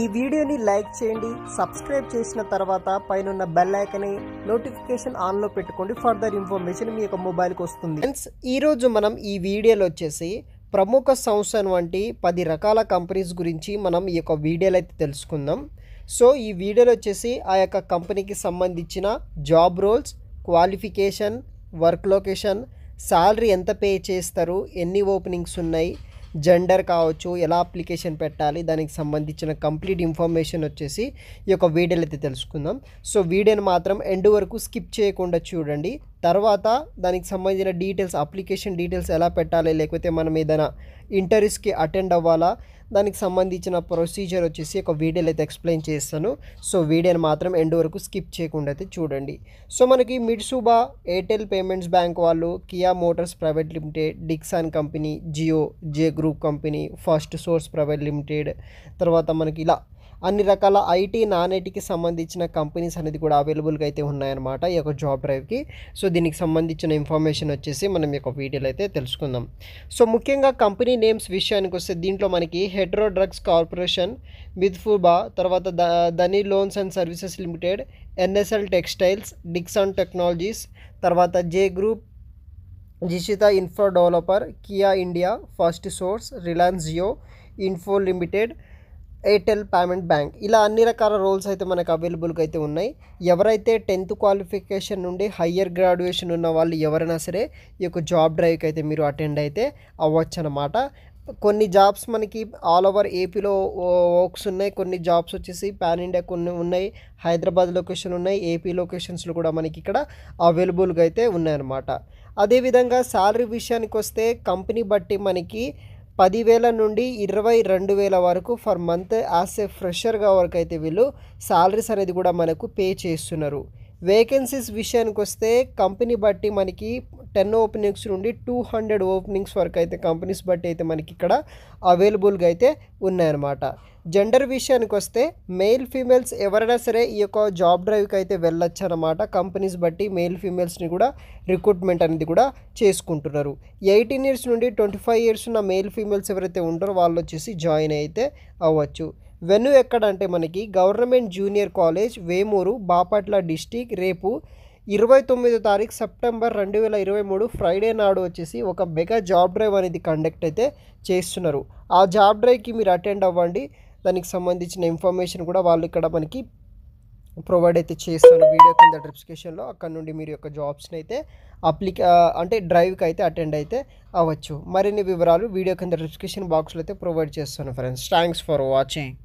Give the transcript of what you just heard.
ఈ వీడియోని లైక్ చేయండి సబ్స్క్రైబ్ చేసిన తర్వాత పైన బెల్ ఐకన్ నోటిఫికేషన్ ఆన్లో పెట్టుకోండి ఫర్దర్ ఇన్ఫర్మేషన్ మీ యొక్క మొబైల్కి వస్తుంది ఫ్రెండ్స్ ఈరోజు మనం ఈ వీడియోలో వచ్చేసి ప్రముఖ సంస్థను వంటి పది రకాల కంపెనీస్ గురించి మనం ఈ యొక్క వీడియోలు అయితే తెలుసుకుందాం సో ఈ వీడియోలో వచ్చేసి ఆ యొక్క కంపెనీకి సంబంధించిన job roles qualification work location salary ఎంత పే చేస్తారు ఎన్ని ఓపెనింగ్స్ ఉన్నాయి జెండర్ కావచ్చు ఎలా అప్లికేషన్ పెట్టాలి దానికి సంబంధించిన కంప్లీట్ ఇన్ఫర్మేషన్ వచ్చేసి ఈ యొక్క వీడియోలు అయితే తెలుసుకుందాం సో వీడియోని మాత్రం ఎండ్ వరకు స్కిప్ చేయకుండా చూడండి తర్వాత దానికి సంబంధించిన డీటెయిల్స్ అప్లికేషన్ డీటెయిల్స్ ఎలా పెట్టాలి లేకపోతే మనం ఏదైనా ఇంటర్వ్యూస్కి అటెండ్ అవ్వాలా దానికి సంబంధించిన ప్రొసీజర్ వచ్చేసి ఒక వీడియోలో అయితే ఎక్స్ప్లెయిన్ చేస్తాను సో వీడియోని మాత్రం ఎండ్ వరకు స్కిప్ చేయకుండా అయితే చూడండి సో మనకి మిడ్సూబా ఎయిర్టెల్ పేమెంట్స్ బ్యాంక్ వాళ్ళు Kia motors private limited Dixon company Jio J group company first source private limited తర్వాత మనకి ఇలా అన్ని రకాల ఐటీ నాన్ ఐటీకి సంబంధించిన కంపెనీస్ అనేది కూడా అవైలబుల్గా అయితే ఉన్నాయన్నమాట ఈ యొక్క జాబ్ డ్రైవ్కి సో దీనికి సంబంధించిన ఇన్ఫర్మేషన్ వచ్చేసి మనం ఈ యొక్క వీడియోలో అయితే తెలుసుకుందాం సో ముఖ్యంగా కంపెనీ నేమ్స్ విషయానికి వస్తే దీంట్లో మనకి హెడ్రో డ్రగ్స్ కార్పొరేషన్ మిద్ఫుబా తర్వాత the loans and services limited NSL textiles Dixon technologies తర్వాత జే గ్రూప్ జిషిత infra developer Kia India first source Reliance Jio info limited Airtel payment bank ఇలా అన్ని రకాల రోల్స్ అయితే మనకు అవైలబుల్గా అయితే ఉన్నాయి ఎవరైతే టెన్త్ క్వాలిఫికేషన్ నుండి హయ్యర్ గ్రాడ్యుయేషన్ ఉన్న వాళ్ళు ఎవరైనా సరే ఈ యొక్క జాబ్ డ్రైవ్కి అయితే మీరు అటెండ్ అయితే అవ్వచ్చు అనమాట కొన్ని జాబ్స్ మనకి ఆల్ ఓవర్ ఏపీలో వర్క్స్ ఉన్నాయి కొన్ని జాబ్స్ వచ్చేసి పాన్ ఇండియా కొన్ని ఉన్నాయి హైదరాబాద్ లొకేషన్ ఉన్నాయి ఏపీ లొకేషన్స్లో కూడా మనకి ఇక్కడ అవైలబుల్గా అయితే ఉన్నాయన్నమాట అదేవిధంగా శాలరీ విషయానికి వస్తే కంపెనీ బట్టి మనకి పదివేల నుండి ఇరవై రెండు వేల వరకు ఫర్ మంత్ యాజ్ ఏ ఫ్రెషర్గా వరకు అయితే వీళ్ళు సాలరీస్ అనేది కూడా మనకు పే చేస్తున్నారు వేకెన్సీస్ విషయానికి వస్తే కంపెనీ బట్టి మనకి టెన్ ఓపెనింగ్స్ నుండి టూ హండ్రెడ్ ఓపెనింగ్స్ వరకు అయితే కంపెనీస్ బట్టి అయితే మనకి ఇక్కడ అవైలబుల్గా అయితే ఉన్నాయన్నమాట జెండర్ విషయానికి వస్తే మెయిల్ ఫీమేల్స్ ఎవరైనా సరే ఈ యొక్క జాబ్ డ్రైవ్కి అయితే వెళ్ళొచ్చు అనమాట కంపెనీస్ బట్టి మెయిల్ ఫీమేల్స్ని కూడా రిక్రూట్మెంట్ అనేది కూడా చేసుకుంటున్నారు ఎయిటీన్ ఇయర్స్ నుండి ట్వంటీ ఫైవ్ ఇయర్స్ ఉన్న మెయిల్ ఫీమేల్స్ ఎవరైతే ఉంటారో వాళ్ళు వచ్చేసి జాయిన్ అయితే అవ్వచ్చు వెన్ను ఎక్కడ అంటే మనకి government junior college Vemuru Bapatla district రేపు ఇరవై తొమ్మిదో తారీఖు సెప్టెంబర్ రెండు వేల ఇరవై మూడు ఫ్రైడే నాడు వచ్చేసి ఒక మెగా జాబ్ డ్రైవ్ అనేది కండక్ట్ అయితే చేస్తున్నారు ఆ జాబ్ డ్రైవ్కి మీరు అటెండ్ అవ్వండి దానికి సంబంధించిన ఇన్ఫర్మేషన్ కూడా వాళ్ళు ఇక్కడ మనకి ప్రొవైడ్ అయితే చేస్తారు వీడియో కింద డిస్క్రిప్షన్లో అక్కడ నుండి మీరు యొక్క జాబ్స్ని అయితే అప్లిక అంటే డ్రైవ్కి అయితే అటెండ్ అయితే అవ్వచ్చు మరిన్ని వివరాలు వీడియో కింద డిస్క్రిప్షన్ బాక్స్లో అయితే ప్రొవైడ్ చేస్తాను ఫ్రెండ్స్ థ్యాంక్స్ ఫర్ వాచింగ్